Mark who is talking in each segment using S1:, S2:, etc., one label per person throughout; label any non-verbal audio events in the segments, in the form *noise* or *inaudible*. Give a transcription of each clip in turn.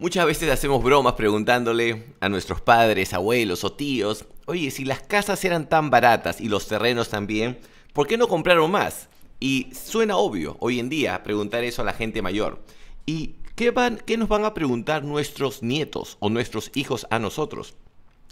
S1: Muchas veces hacemos bromas preguntándole a nuestros padres, abuelos o tíos, oye, si las casas eran tan baratas y los terrenos también, ¿por qué no compraron más? Y suena obvio hoy en día preguntar eso a la gente mayor. ¿Y qué, van, qué nos van a preguntar nuestros nietos o nuestros hijos a nosotros?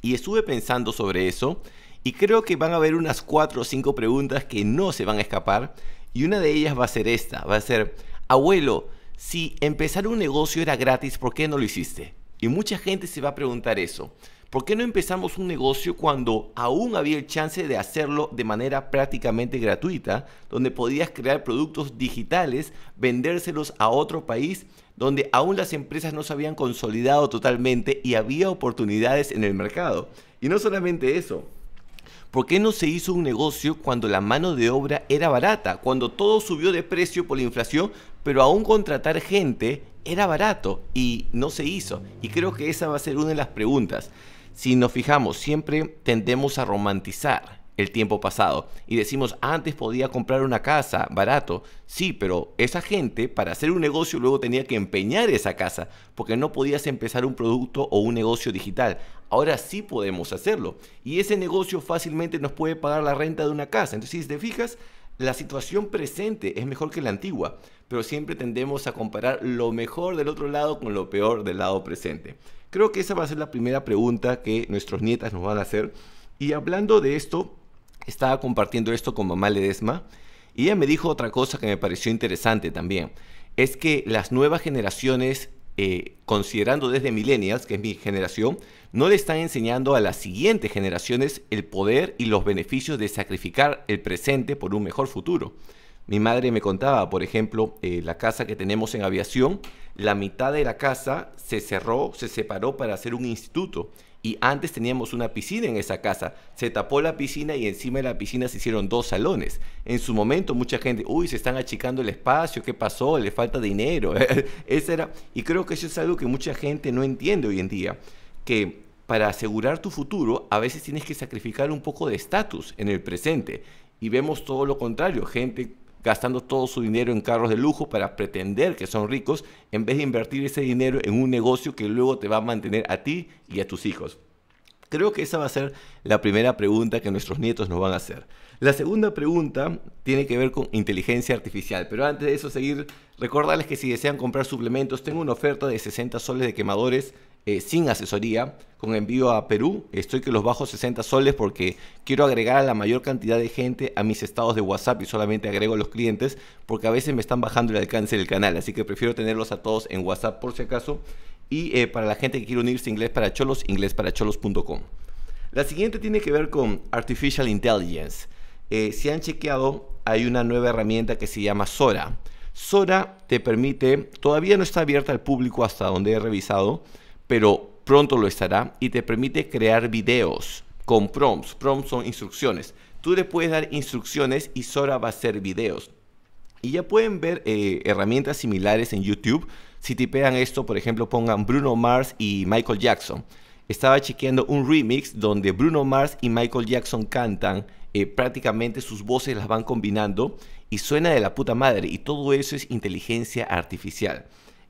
S1: Y estuve pensando sobre eso y creo que van a haber unas cuatro o cinco preguntas que no se van a escapar y una de ellas va a ser esta, va a ser, abuelo, si empezar un negocio era gratis, ¿por qué no lo hiciste? Y mucha gente se va a preguntar eso. ¿Por qué no empezamos un negocio cuando aún había el chance de hacerlo de manera prácticamente gratuita, donde podías crear productos digitales, vendérselos a otro país, donde aún las empresas no se habían consolidado totalmente y había oportunidades en el mercado? Y no solamente eso, ¿Por qué no se hizo un negocio cuando la mano de obra era barata? Cuando todo subió de precio por la inflación, pero aún contratar gente era barato y no se hizo. Y creo que esa va a ser una de las preguntas. Si nos fijamos, siempre tendemos a romantizar el tiempo pasado. Y decimos, antes podía comprar una casa barato. Sí, pero esa gente para hacer un negocio luego tenía que empeñar esa casa, porque no podías empezar un producto o un negocio digital. Ahora sí podemos hacerlo. Y ese negocio fácilmente nos puede pagar la renta de una casa. Entonces, si te fijas, la situación presente es mejor que la antigua, pero siempre tendemos a comparar lo mejor del otro lado con lo peor del lado presente. Creo que esa va a ser la primera pregunta que nuestros nietas nos van a hacer. Y hablando de esto, estaba compartiendo esto con mamá Ledesma y ella me dijo otra cosa que me pareció interesante también. Es que las nuevas generaciones, eh, considerando desde millennials, que es mi generación, no le están enseñando a las siguientes generaciones el poder y los beneficios de sacrificar el presente por un mejor futuro. Mi madre me contaba, por ejemplo, eh, la casa que tenemos en aviación, la mitad de la casa se cerró, se separó para hacer un instituto y antes teníamos una piscina en esa casa. Se tapó la piscina y encima de la piscina se hicieron dos salones. En su momento mucha gente, uy, se están achicando el espacio, ¿qué pasó? Le falta dinero. *laughs* era, y creo que eso es algo que mucha gente no entiende hoy en día, que para asegurar tu futuro a veces tienes que sacrificar un poco de estatus en el presente. Y vemos todo lo contrario, gente gastando todo su dinero en carros de lujo para pretender que son ricos, en vez de invertir ese dinero en un negocio que luego te va a mantener a ti y a tus hijos. Creo que esa va a ser la primera pregunta que nuestros nietos nos van a hacer. La segunda pregunta tiene que ver con inteligencia artificial, pero antes de eso seguir, recordarles que si desean comprar suplementos, tengo una oferta de 60 soles de quemadores eh, sin asesoría, con envío a Perú. Estoy que los bajo 60 soles porque quiero agregar a la mayor cantidad de gente a mis estados de WhatsApp y solamente agrego a los clientes porque a veces me están bajando el alcance del canal, así que prefiero tenerlos a todos en WhatsApp por si acaso. Y eh, para la gente que quiere unirse este a inglés para cholos, cholos.com. La siguiente tiene que ver con Artificial Intelligence. Eh, si han chequeado, hay una nueva herramienta que se llama Sora. Sora te permite, todavía no está abierta al público hasta donde he revisado, pero pronto lo estará y te permite crear videos con prompts. Prompts son instrucciones. Tú le puedes dar instrucciones y Sora va a hacer videos. Y ya pueden ver eh, herramientas similares en YouTube si tipean esto, por ejemplo, pongan Bruno Mars y Michael Jackson. Estaba chequeando un remix donde Bruno Mars y Michael Jackson cantan, eh, prácticamente sus voces las van combinando y suena de la puta madre y todo eso es inteligencia artificial.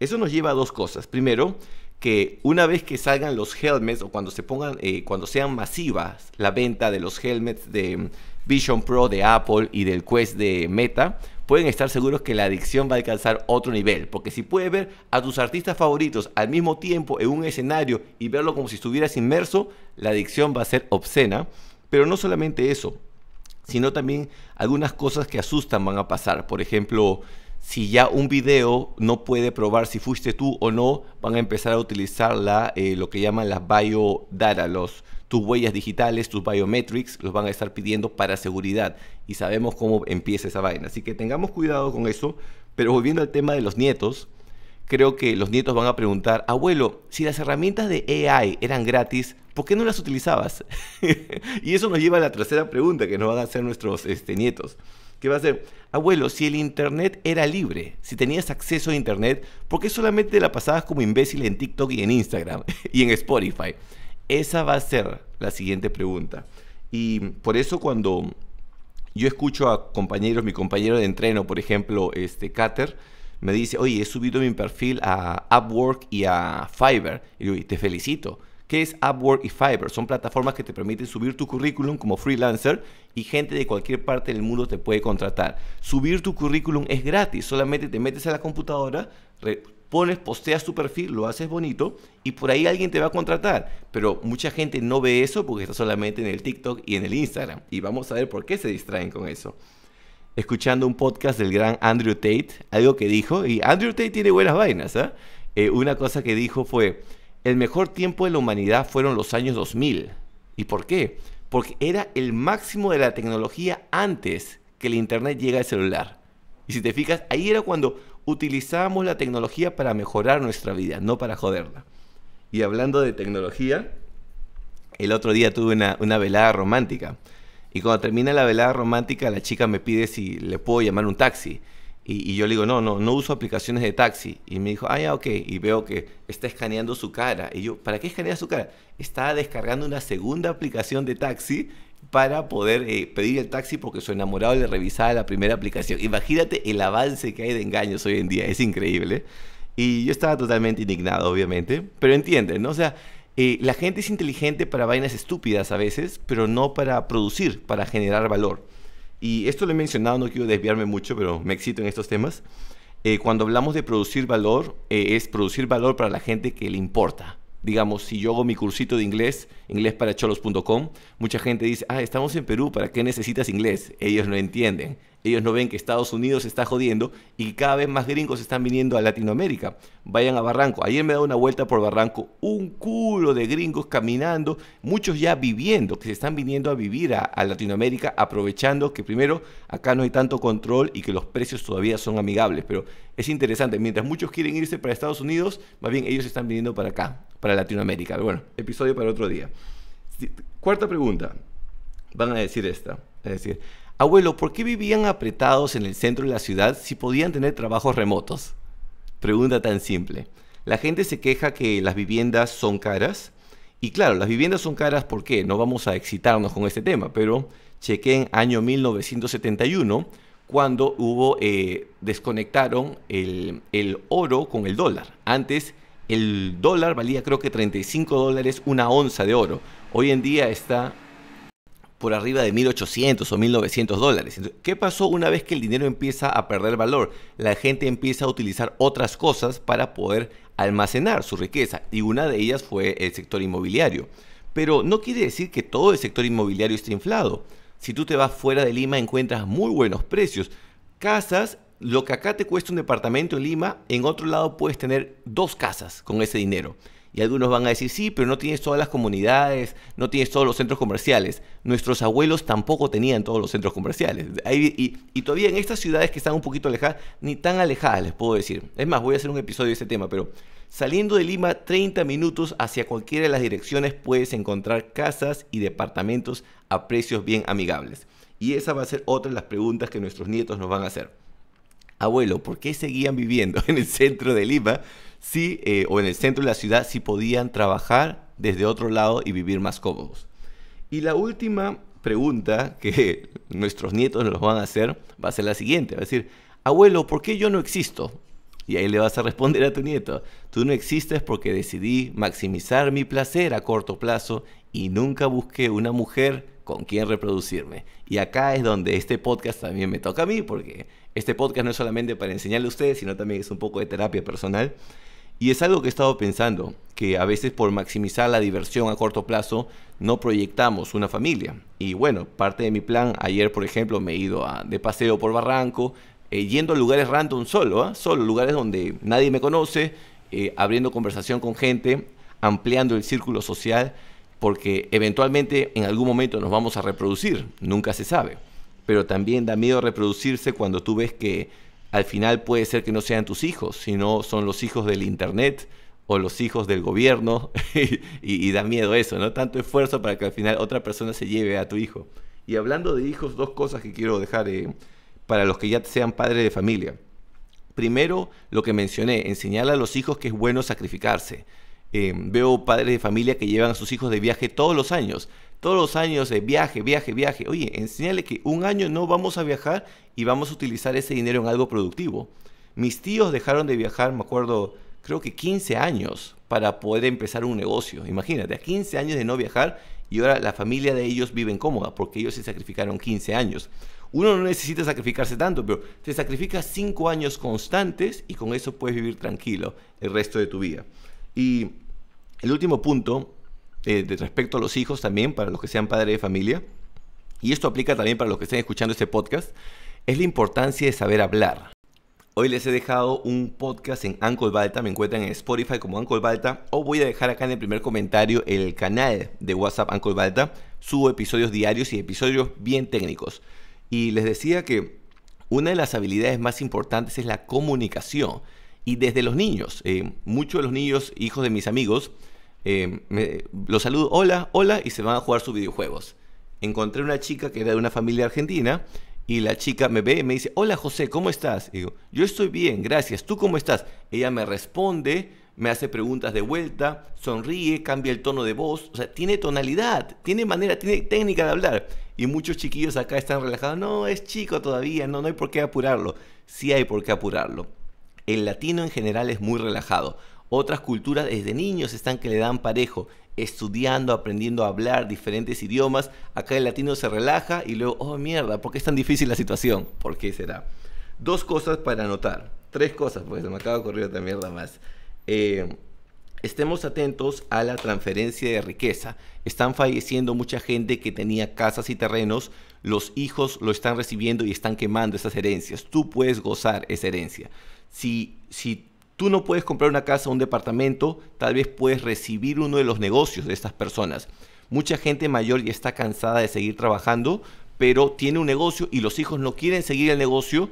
S1: Eso nos lleva a dos cosas. Primero, que una vez que salgan los helmets o cuando se pongan, eh, cuando sean masivas la venta de los helmets de mm, Vision Pro de Apple y del Quest de Meta, pueden estar seguros que la adicción va a alcanzar otro nivel, porque si puedes ver a tus artistas favoritos al mismo tiempo en un escenario y verlo como si estuvieras inmerso, la adicción va a ser obscena, pero no solamente eso, sino también algunas cosas que asustan van a pasar, por ejemplo, si ya un video no puede probar si fuiste tú o no, van a empezar a utilizar la, eh, lo que llaman las biodata, los, tus huellas digitales, tus biometrics, los van a estar pidiendo para seguridad. Y sabemos cómo empieza esa vaina. Así que tengamos cuidado con eso. Pero volviendo al tema de los nietos, creo que los nietos van a preguntar, abuelo, si las herramientas de AI eran gratis, ¿por qué no las utilizabas? *laughs* y eso nos lleva a la tercera pregunta que nos van a hacer nuestros este, nietos. ¿Qué va a ser, abuelo, si el Internet era libre, si tenías acceso a Internet, ¿por qué solamente la pasabas como imbécil en TikTok y en Instagram *laughs* y en Spotify? Esa va a ser la siguiente pregunta. Y por eso cuando yo escucho a compañeros, mi compañero de entreno, por ejemplo, este Cater, me dice, oye, he subido mi perfil a Upwork y a Fiverr. Y yo, te felicito ¿Qué es Upwork y Fiverr? Son plataformas que te permiten subir tu currículum como freelancer y gente de cualquier parte del mundo te puede contratar. Subir tu currículum es gratis, solamente te metes a la computadora, pones, posteas tu perfil, lo haces bonito y por ahí alguien te va a contratar. Pero mucha gente no ve eso porque está solamente en el TikTok y en el Instagram. Y vamos a ver por qué se distraen con eso. Escuchando un podcast del gran Andrew Tate, algo que dijo, y Andrew Tate tiene buenas vainas, ¿ah? eh, una cosa que dijo fue el mejor tiempo de la humanidad fueron los años 2000. ¿Y por qué? Porque era el máximo de la tecnología antes que el Internet llega al celular. Y si te fijas, ahí era cuando utilizábamos la tecnología para mejorar nuestra vida, no para joderla. Y hablando de tecnología, el otro día tuve una, una velada romántica. Y cuando termina la velada romántica, la chica me pide si le puedo llamar un taxi. Y, yo le digo, no, no, no uso aplicaciones de taxi. Y me dijo, ah, ya, ok. Y veo que está escaneando su cara. Y yo, ¿para qué escanea su cara? Estaba descargando una segunda aplicación de taxi para poder eh, pedir el taxi porque su enamorado le revisaba la primera aplicación. Imagínate el avance que hay de engaños hoy en día. Es increíble. Y yo estaba totalmente indignado, obviamente. Pero entienden, ¿no? O sea, eh, la gente es inteligente para vainas estúpidas a veces, pero no para producir, para generar valor. Y esto lo he mencionado, no quiero desviarme mucho, pero me excito en estos temas. Eh, cuando hablamos de producir valor, eh, es producir valor para la gente que le importa. Digamos, si yo hago mi cursito de inglés, inglésparacholos.com, mucha gente dice, ah, estamos en Perú, ¿para qué necesitas inglés? Ellos no entienden. Ellos no ven que Estados Unidos se está jodiendo y cada vez más gringos están viniendo a Latinoamérica. Vayan a Barranco. Ayer me dado una vuelta por Barranco, un culo de gringos caminando, muchos ya viviendo, que se están viniendo a vivir a, Latinoamérica, aprovechando que primero acá no hay tanto control y que los precios todavía son amigables. Pero es interesante, mientras muchos quieren irse para Estados Unidos, más bien ellos están viniendo para acá, para Latinoamérica. bueno, episodio para otro día. Cuarta pregunta. Van a decir esta. Es decir, Abuelo, ¿por qué vivían apretados en el centro de la ciudad si podían tener trabajos remotos? Pregunta tan simple. La gente se queja que las viviendas son caras. Y claro, las viviendas son caras porque no vamos a excitarnos con este tema, pero en año 1971 cuando hubo, eh, desconectaron el, el oro con el dólar. Antes el dólar valía creo que 35 dólares una onza de oro. Hoy en día está por arriba de 1.800 o 1.900 dólares. ¿Qué pasó una vez que el dinero empieza a perder valor? La gente empieza a utilizar otras cosas para poder almacenar su riqueza y una de ellas fue el sector inmobiliario. Pero no quiere decir que todo el sector inmobiliario esté inflado. Si tú te vas fuera de Lima encuentras muy buenos precios. Casas, lo que acá te cuesta un departamento en Lima, en otro lado puedes tener dos casas con ese dinero. Y algunos van a decir, sí, pero no tienes todas las comunidades, no tienes todos los centros comerciales. Nuestros abuelos tampoco tenían todos los centros comerciales. y, y, todavía en estas ciudades que están un poquito alejadas, ni tan alejadas, les puedo decir. Es más, voy a hacer un episodio de ese tema, pero saliendo de Lima 30 minutos hacia cualquiera de las direcciones puedes encontrar casas y departamentos a precios bien amigables. Y esa va a ser otra de las preguntas que nuestros nietos nos van a hacer. Abuelo, ¿por qué seguían viviendo *laughs* en el centro de Lima sí, eh, o en el centro de la ciudad, si podían trabajar desde otro lado y vivir más cómodos. Y la última pregunta que *laughs* nuestros nietos nos van a hacer va a ser la siguiente, va a decir, abuelo, ¿por qué yo no existo? Y ahí le vas a responder a tu nieto, tú no existes porque decidí maximizar mi placer a corto plazo y nunca busqué una mujer con quien reproducirme. Y acá es donde este podcast también me toca a mí, porque este podcast no es solamente para enseñarle a ustedes, sino también es un poco de terapia personal. Y es algo que he estado pensando, que a veces por maximizar la diversión a corto plazo no proyectamos una familia. Y bueno, parte de mi plan, ayer por ejemplo me he ido de paseo por Barranco, eh, yendo a lugares random solo, ¿ah? solo lugares donde nadie me conoce, eh, abriendo conversación con gente, ampliando el círculo social, porque eventualmente en algún momento nos vamos a reproducir, nunca se sabe. Pero también da miedo reproducirse cuando tú ves que al final puede ser que no sean tus hijos, sino son los hijos del Internet o los hijos del gobierno *laughs* y, da miedo eso, ¿no? Tanto esfuerzo para que al final otra persona se lleve a tu hijo. Y hablando de hijos, dos cosas que quiero dejar eh, para los que ya sean padres de familia. Primero, lo que mencioné, enseñar a los hijos que es bueno sacrificarse. Eh, veo padres de familia que llevan a sus hijos de viaje todos los años todos los años de viaje, viaje, viaje. Oye, enseñale que un año no vamos a viajar y vamos a utilizar ese dinero en algo productivo. Mis tíos dejaron de viajar, me acuerdo, creo que 15 años para poder empezar un negocio. Imagínate, a 15 años de no viajar y ahora la familia de ellos vive cómoda porque ellos se sacrificaron 15 años. Uno no necesita sacrificarse tanto, pero te sacrificas 5 años constantes y con eso puedes vivir tranquilo el resto de tu vida. Y el último punto eh, de respecto a los hijos también, para los que sean padres de familia, y esto aplica también para los que estén escuchando este podcast, es la importancia de saber hablar. Hoy les he dejado un podcast en Uncle Balta, me encuentran en Spotify como Uncle Balta, o voy a dejar acá en el primer comentario el canal de WhatsApp Uncle Balta, subo episodios diarios y episodios bien técnicos. Y les decía que una de las habilidades más importantes es la comunicación. Y desde los niños, eh, muchos de los niños, hijos de mis amigos, eh, me, lo saludo, hola, hola, y se van a jugar sus videojuegos. Encontré una chica que era de una familia argentina y la chica me ve y me dice, hola José, ¿cómo estás? digo, yo estoy bien, gracias, ¿tú cómo estás? Ella me responde, me hace preguntas de vuelta, sonríe, cambia el tono de voz, o sea, tiene tonalidad, tiene manera, tiene técnica de hablar. Y muchos chiquillos acá están relajados, no, es chico todavía, no, no hay por qué apurarlo. Sí hay por qué apurarlo. El latino en general es muy relajado. Otras culturas desde niños están que le dan parejo, estudiando, aprendiendo a hablar diferentes idiomas. Acá el latino se relaja y luego, oh mierda, ¿por qué es tan difícil la situación? ¿Por qué será? Dos cosas para anotar. Tres cosas, porque se me acaba de ocurrir otra mierda más. Eh, estemos atentos a la transferencia de riqueza. Están falleciendo mucha gente que tenía casas y terrenos, los hijos lo están recibiendo y están quemando esas herencias. Tú puedes gozar esa herencia. Si, si Tú no puedes comprar una casa o un departamento, tal vez puedes recibir uno de los negocios de estas personas. Mucha gente mayor ya está cansada de seguir trabajando, pero tiene un negocio y los hijos no quieren seguir el negocio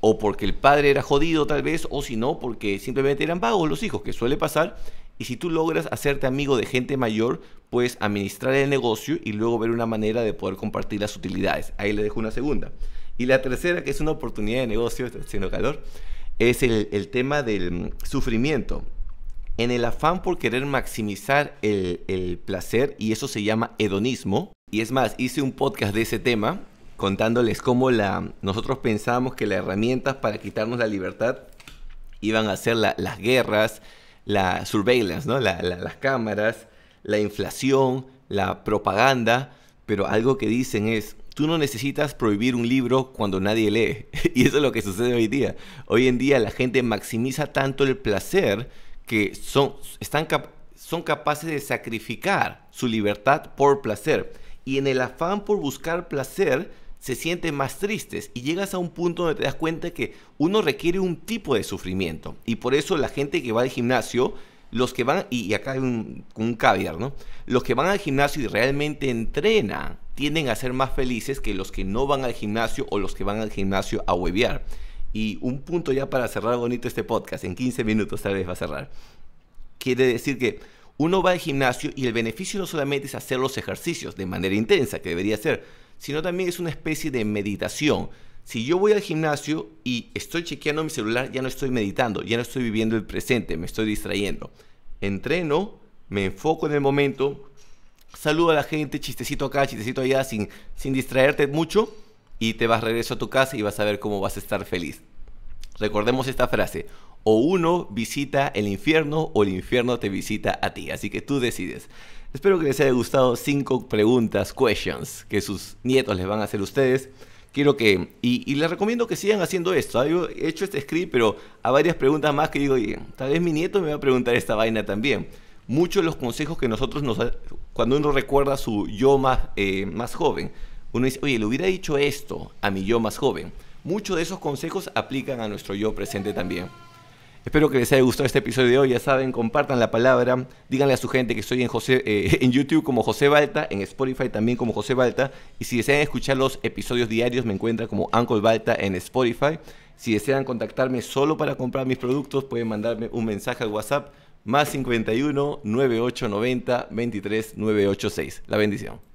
S1: o porque el padre era jodido tal vez, o si no, porque simplemente eran vagos los hijos, que suele pasar. Y si tú logras hacerte amigo de gente mayor, puedes administrar el negocio y luego ver una manera de poder compartir las utilidades. Ahí le dejo una segunda. Y la tercera, que es una oportunidad de negocio, está haciendo calor, es el, tema del mm, sufrimiento. En el afán por querer maximizar el, placer, y eso se llama hedonismo, y es más, hice un podcast de ese tema, contándoles cómo la, nosotros pensábamos que las herramientas para quitarnos la libertad iban a ser las guerras, la surveillance, ¿no? las cámaras, la inflación, la propaganda, pero algo que dicen es, Tú no necesitas prohibir un libro cuando nadie lee. *laughs* Y eso es lo que sucede hoy día. Hoy en día la gente maximiza tanto el placer que son, están son capaces de sacrificar su libertad por placer. Y en el afán por buscar placer, se sienten más tristes y llegas a un punto donde te das cuenta que uno requiere un tipo de sufrimiento. Y por eso la gente que va al gimnasio, los que van, y acá hay un, caviar, ¿no? Los que van al gimnasio y realmente entrenan tienden a ser más felices que los que no van al gimnasio o los que van al gimnasio a hueviar. Y un punto ya para cerrar bonito este podcast, en 15 minutos tal vez va a cerrar. Quiere decir que uno va al gimnasio y el beneficio no solamente es hacer los ejercicios de manera intensa, que debería ser, sino también es una especie de meditación. Si yo voy al gimnasio y estoy chequeando mi celular, ya no estoy meditando, ya no estoy viviendo el presente, me estoy distrayendo. Entreno, me enfoco en el momento, saluda a la gente, chistecito acá, chistecito allá, sin, sin distraerte mucho y te vas regreso a tu casa y vas a ver cómo vas a estar feliz. Recordemos esta frase, o uno visita el infierno o el infierno te visita a ti, así que tú decides. Espero que les haya gustado cinco preguntas, questions, que sus nietos les van a hacer a ustedes. Quiero que, y, les recomiendo que sigan haciendo esto. ¿ah? he hecho este script, pero a varias preguntas más que digo, y tal vez mi nieto me va a preguntar esta vaina también muchos de los consejos que nosotros nos... Cuando uno recuerda su yo más, eh, más joven, uno dice, oye, le hubiera dicho esto a mi yo más joven. Muchos de esos consejos aplican a nuestro yo presente también. Espero que les haya gustado este episodio de hoy. Ya saben, compartan la palabra. Díganle a su gente que estoy en, eh, *laughs* en YouTube como José Balta, en Spotify también como José Balta. Y si desean escuchar los episodios diarios, me encuentran como Uncle Balta en Spotify. Si desean contactarme solo para comprar mis productos, pueden mandarme un mensaje al WhatsApp más 51 9890 23 986. La bendición.